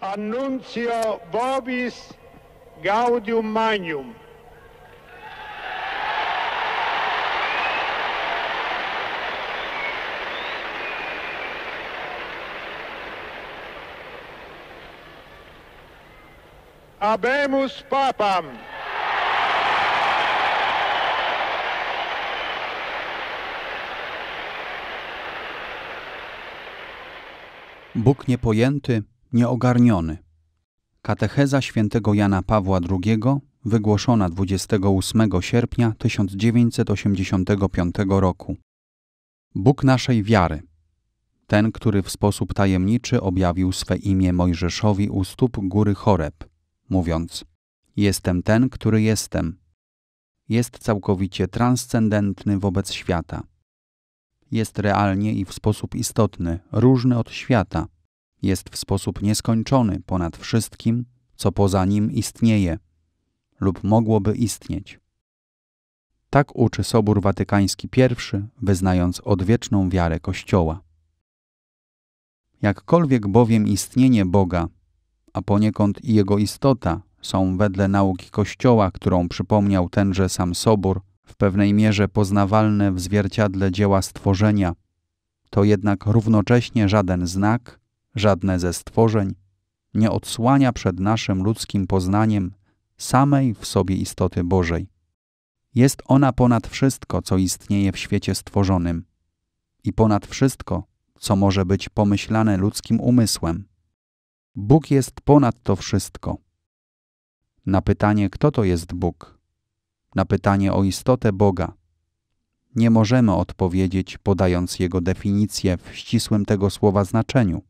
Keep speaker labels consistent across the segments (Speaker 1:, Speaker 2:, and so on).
Speaker 1: Annuncio Vobis Gaudium Magnum. Abemus Papam. Bóg niepojęty nieogarniony. Katecheza świętego Jana Pawła II, wygłoszona 28 sierpnia 1985 roku. Bóg naszej wiary. Ten, który w sposób tajemniczy objawił swe imię Mojżeszowi u stóp góry Choreb, mówiąc: Jestem ten, który jestem. Jest całkowicie transcendentny wobec świata. Jest realnie i w sposób istotny, różny od świata, jest w sposób nieskończony ponad wszystkim, co poza nim istnieje lub mogłoby istnieć. Tak uczy Sobór Watykański I, wyznając odwieczną wiarę Kościoła. Jakkolwiek bowiem istnienie Boga, a poniekąd i jego istota są wedle nauki Kościoła, którą przypomniał tenże sam Sobór, w pewnej mierze poznawalne w zwierciadle dzieła stworzenia, to jednak równocześnie żaden znak, żadne ze stworzeń nie odsłania przed naszym ludzkim poznaniem samej w sobie istoty Bożej. Jest ona ponad wszystko, co istnieje w świecie stworzonym i ponad wszystko, co może być pomyślane ludzkim umysłem. Bóg jest ponad to wszystko. Na pytanie, kto to jest Bóg, na pytanie o istotę Boga, nie możemy odpowiedzieć podając jego definicję w ścisłym tego słowa znaczeniu.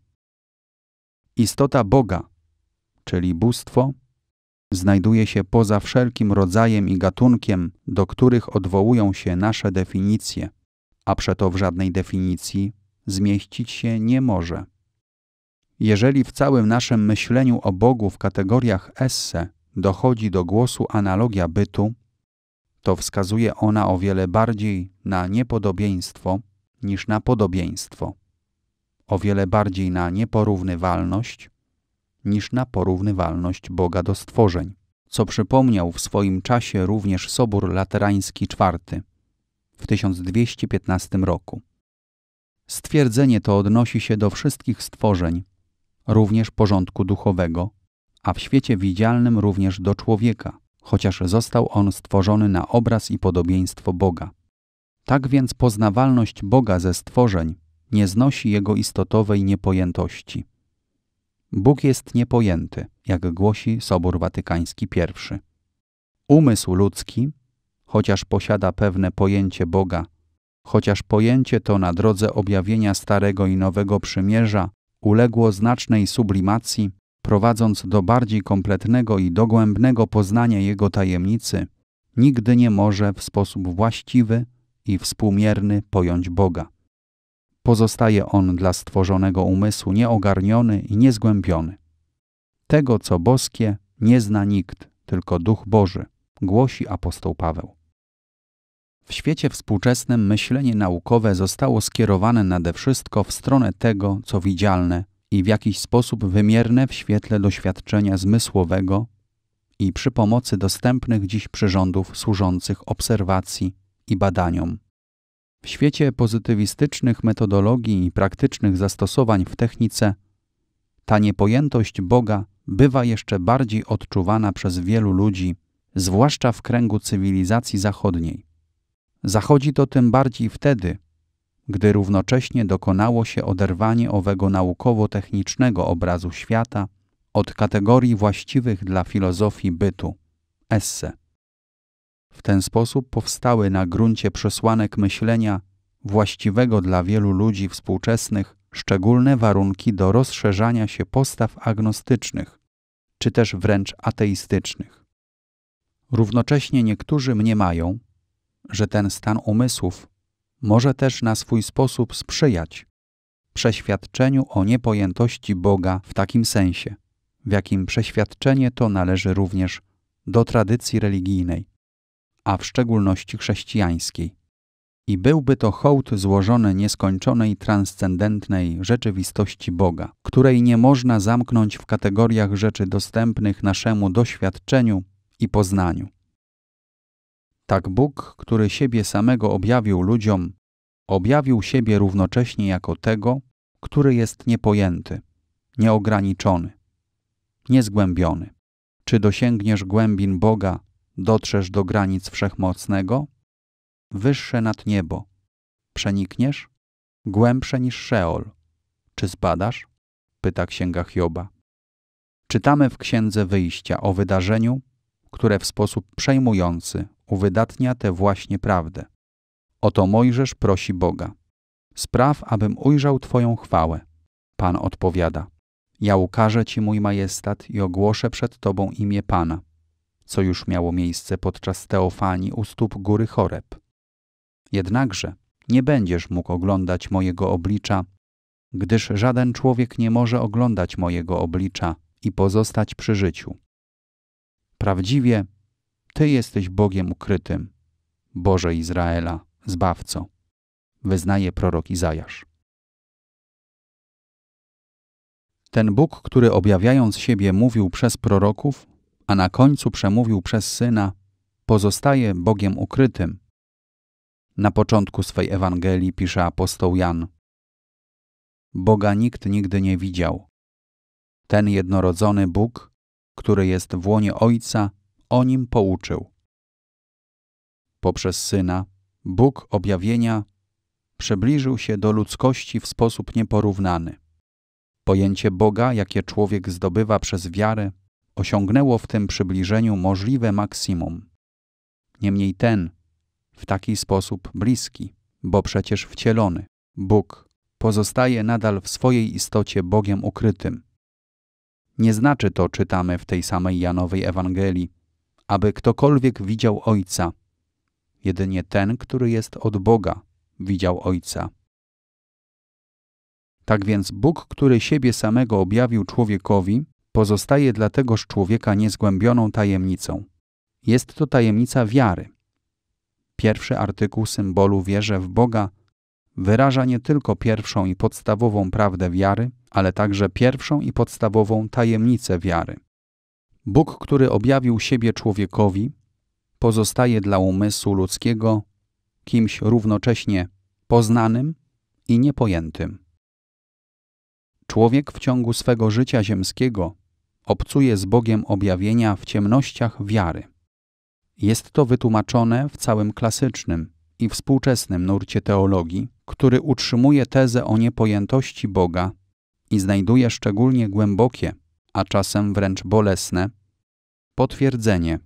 Speaker 1: Istota Boga, czyli bóstwo, znajduje się poza wszelkim rodzajem i gatunkiem, do których odwołują się nasze definicje, a przeto w żadnej definicji zmieścić się nie może. Jeżeli w całym naszym myśleniu o Bogu w kategoriach esse dochodzi do głosu analogia bytu, to wskazuje ona o wiele bardziej na niepodobieństwo niż na podobieństwo o wiele bardziej na nieporównywalność niż na porównywalność Boga do stworzeń, co przypomniał w swoim czasie również Sobór Laterański IV w 1215 roku. Stwierdzenie to odnosi się do wszystkich stworzeń, również porządku duchowego, a w świecie widzialnym również do człowieka, chociaż został on stworzony na obraz i podobieństwo Boga. Tak więc poznawalność Boga ze stworzeń nie znosi jego istotowej niepojętości. Bóg jest niepojęty, jak głosi Sobór Watykański I. Umysł ludzki, chociaż posiada pewne pojęcie Boga, chociaż pojęcie to na drodze objawienia Starego i Nowego Przymierza uległo znacznej sublimacji, prowadząc do bardziej kompletnego i dogłębnego poznania jego tajemnicy, nigdy nie może w sposób właściwy i współmierny pojąć Boga pozostaje on dla stworzonego umysłu nieogarniony i niezgłębiony. Tego, co boskie, nie zna nikt, tylko Duch Boży, głosi apostoł Paweł. W świecie współczesnym myślenie naukowe zostało skierowane nade wszystko w stronę tego, co widzialne i w jakiś sposób wymierne w świetle doświadczenia zmysłowego i przy pomocy dostępnych dziś przyrządów służących obserwacji i badaniom. W świecie pozytywistycznych metodologii i praktycznych zastosowań w technice, ta niepojętość Boga bywa jeszcze bardziej odczuwana przez wielu ludzi, zwłaszcza w kręgu cywilizacji zachodniej. Zachodzi to tym bardziej wtedy, gdy równocześnie dokonało się oderwanie owego naukowo-technicznego obrazu świata od kategorii właściwych dla filozofii bytu. Esse. W ten sposób powstały na gruncie przesłanek myślenia właściwego dla wielu ludzi współczesnych szczególne warunki do rozszerzania się postaw agnostycznych, czy też wręcz ateistycznych. Równocześnie niektórzy mniemają, że ten stan umysłów może też na swój sposób sprzyjać przeświadczeniu o niepojętości Boga w takim sensie, w jakim przeświadczenie to należy również do tradycji religijnej a w szczególności chrześcijańskiej. I byłby to hołd złożony nieskończonej transcendentnej rzeczywistości Boga, której nie można zamknąć w kategoriach rzeczy dostępnych naszemu doświadczeniu i poznaniu. Tak Bóg, który siebie samego objawił ludziom, objawił siebie równocześnie jako tego, który jest niepojęty, nieograniczony, niezgłębiony. Czy dosięgniesz głębin Boga, dotrzesz do granic wszechmocnego, wyższe nad niebo, przenikniesz, głębsze niż Szeol. Czy zbadasz? pyta księga Hioba. Czytamy w księdze wyjścia o wydarzeniu, które w sposób przejmujący uwydatnia tę właśnie prawdę. Oto Mojżesz prosi Boga: Spraw, abym ujrzał Twoją chwałę. Pan odpowiada: Ja ukażę Ci mój majestat i ogłoszę przed Tobą imię Pana co już miało miejsce podczas teofanii u stóp góry Choreb. Jednakże nie będziesz mógł oglądać mojego oblicza, gdyż żaden człowiek nie może oglądać mojego oblicza i pozostać przy życiu. Prawdziwie Ty jesteś Bogiem ukrytym, Boże Izraela, Zbawco, wyznaje prorok Izajasz. Ten Bóg, który objawiając siebie mówił przez proroków, a na końcu przemówił przez Syna, pozostaje Bogiem ukrytym. Na początku swej Ewangelii pisze apostoł Jan. Boga nikt nigdy nie widział. Ten jednorodzony Bóg, który jest w łonie Ojca, o nim pouczył. Poprzez Syna, Bóg objawienia przybliżył się do ludzkości w sposób nieporównany. Pojęcie Boga, jakie człowiek zdobywa przez wiarę, osiągnęło w tym przybliżeniu możliwe maksimum. Niemniej ten, w taki sposób bliski, bo przecież wcielony, Bóg, pozostaje nadal w swojej istocie Bogiem ukrytym. Nie znaczy to, czytamy w tej samej Janowej Ewangelii, aby ktokolwiek widział Ojca. Jedynie ten, który jest od Boga, widział Ojca. Tak więc Bóg, który siebie samego objawił człowiekowi, pozostaje dla tegoż człowieka niezgłębioną tajemnicą. Jest to tajemnica wiary. Pierwszy artykuł symbolu wierze w Boga wyraża nie tylko pierwszą i podstawową prawdę wiary, ale także pierwszą i podstawową tajemnicę wiary. Bóg, który objawił siebie człowiekowi, pozostaje dla umysłu ludzkiego kimś równocześnie poznanym i niepojętym. Człowiek w ciągu swego życia ziemskiego Obcuje z Bogiem objawienia w ciemnościach wiary. Jest to wytłumaczone w całym klasycznym i współczesnym nurcie teologii, który utrzymuje tezę o niepojętości Boga i znajduje szczególnie głębokie, a czasem wręcz bolesne, potwierdzenie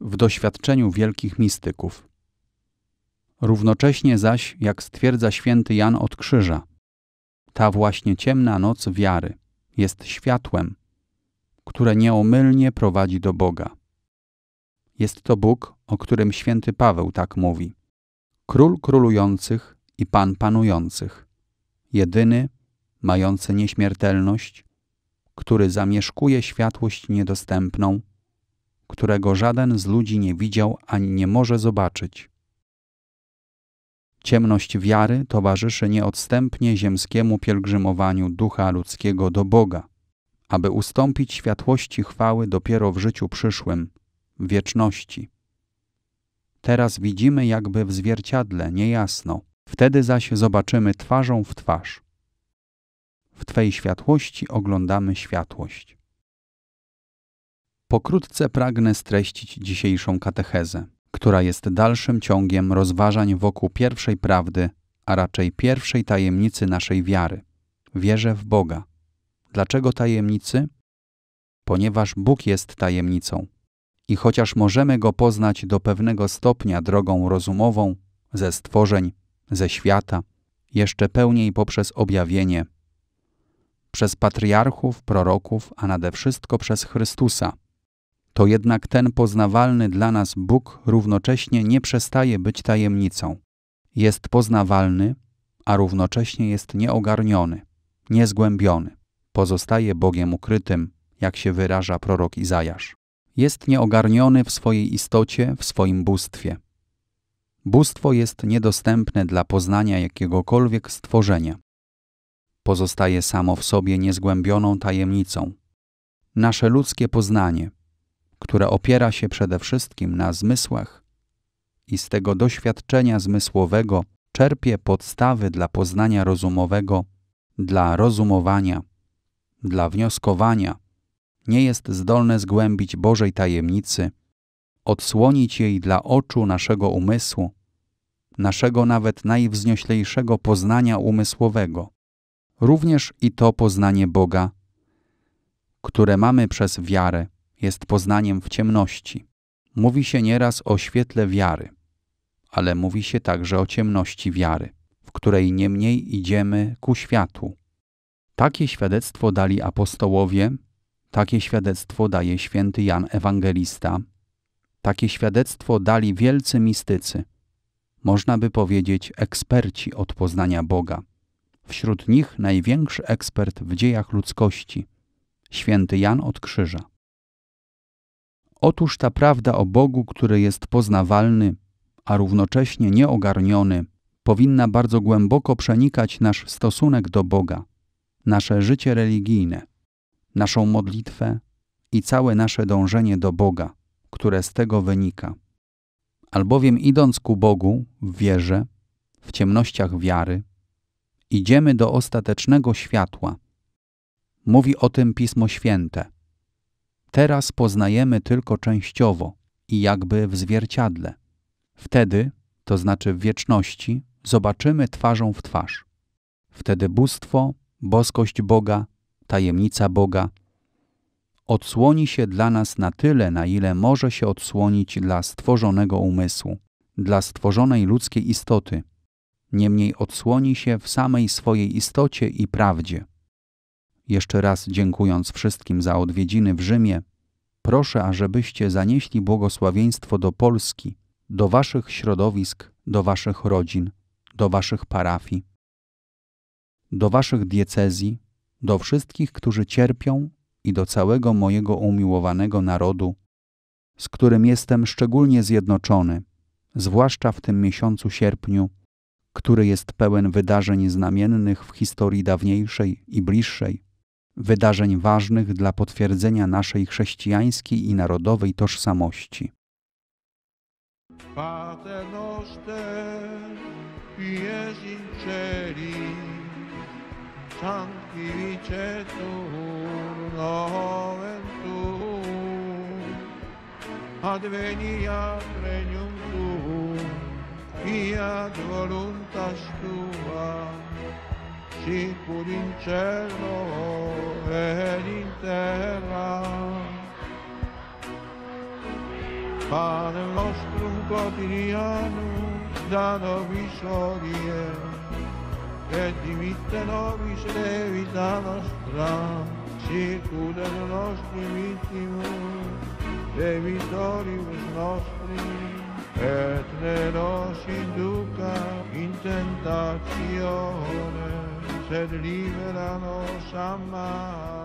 Speaker 1: w doświadczeniu wielkich mistyków. Równocześnie zaś, jak stwierdza święty Jan od Krzyża, ta właśnie ciemna noc wiary jest światłem, które nieomylnie prowadzi do Boga. Jest to Bóg, o którym święty Paweł tak mówi: Król królujących i Pan panujących, jedyny, mający nieśmiertelność, który zamieszkuje światłość niedostępną, którego żaden z ludzi nie widział ani nie może zobaczyć. Ciemność wiary towarzyszy nieodstępnie ziemskiemu pielgrzymowaniu ducha ludzkiego do Boga aby ustąpić światłości chwały dopiero w życiu przyszłym, w wieczności. Teraz widzimy jakby w zwierciadle, niejasno, wtedy zaś zobaczymy twarzą w twarz. W Twej światłości oglądamy światłość. Pokrótce pragnę streścić dzisiejszą katechezę, która jest dalszym ciągiem rozważań wokół pierwszej prawdy, a raczej pierwszej tajemnicy naszej wiary wierzę w Boga Dlaczego tajemnicy? Ponieważ Bóg jest tajemnicą. I chociaż możemy go poznać do pewnego stopnia drogą rozumową, ze stworzeń, ze świata, jeszcze pełniej poprzez objawienie, przez patriarchów, proroków, a nade wszystko przez Chrystusa, to jednak ten poznawalny dla nas Bóg równocześnie nie przestaje być tajemnicą. Jest poznawalny, a równocześnie jest nieogarniony, niezgłębiony pozostaje Bogiem ukrytym, jak się wyraża prorok Izajasz. Jest nieogarniony w swojej istocie, w swoim bóstwie. Bóstwo jest niedostępne dla poznania jakiegokolwiek stworzenia. Pozostaje samo w sobie niezgłębioną tajemnicą. Nasze ludzkie poznanie, które opiera się przede wszystkim na zmysłach i z tego doświadczenia zmysłowego czerpie podstawy dla poznania rozumowego, dla rozumowania, dla wnioskowania, nie jest zdolne zgłębić Bożej tajemnicy, odsłonić jej dla oczu naszego umysłu, naszego nawet najwznioślejszego poznania umysłowego, również i to poznanie Boga, które mamy przez wiarę, jest poznaniem w ciemności. Mówi się nieraz o świetle wiary, ale mówi się także o ciemności wiary, w której niemniej idziemy ku światłu. Takie świadectwo dali apostołowie, takie świadectwo daje święty Jan Ewangelista, takie świadectwo dali wielcy mistycy, można by powiedzieć eksperci od poznania Boga. Wśród nich największy ekspert w dziejach ludzkości, święty Jan od Krzyża. Otóż ta prawda o Bogu, który jest poznawalny, a równocześnie nieogarniony, powinna bardzo głęboko przenikać nasz stosunek do Boga – nasze życie religijne, naszą modlitwę i całe nasze dążenie do Boga, które z tego wynika. Albowiem idąc ku Bogu w wierze, w ciemnościach wiary, idziemy do ostatecznego światła. Mówi o tym Pismo Święte. Teraz poznajemy tylko częściowo i jakby w zwierciadle. Wtedy, to znaczy w wieczności, zobaczymy twarzą w twarz. Wtedy bóstwo boskość Boga, tajemnica Boga, odsłoni się dla nas na tyle, na ile może się odsłonić dla stworzonego umysłu, dla stworzonej ludzkiej istoty. Niemniej odsłoni się w samej swojej istocie i prawdzie. Jeszcze raz dziękując wszystkim za odwiedziny w Rzymie, proszę, ażebyście zanieśli błogosławieństwo do Polski, do waszych środowisk, do waszych rodzin, do waszych parafii do waszych diecezji, do wszystkich, którzy cierpią i do całego mojego umiłowanego narodu, z którym jestem szczególnie zjednoczony, zwłaszcza w tym miesiącu sierpniu, który jest pełen wydarzeń znamiennych w historii dawniejszej i bliższej, wydarzeń ważnych dla potwierdzenia naszej chrześcijańskiej i narodowej tożsamości. Pater noster, sancti vicetur noventu adveniat regnum tuum via voluntas tua si pur in cielo ed in terra Padre nostrum quotidianum da nobis che di vita nobis levita nostra, sicura del nostro vittimo, e vittoribus nostri, et ne nos induca in tentazione, se libera nos a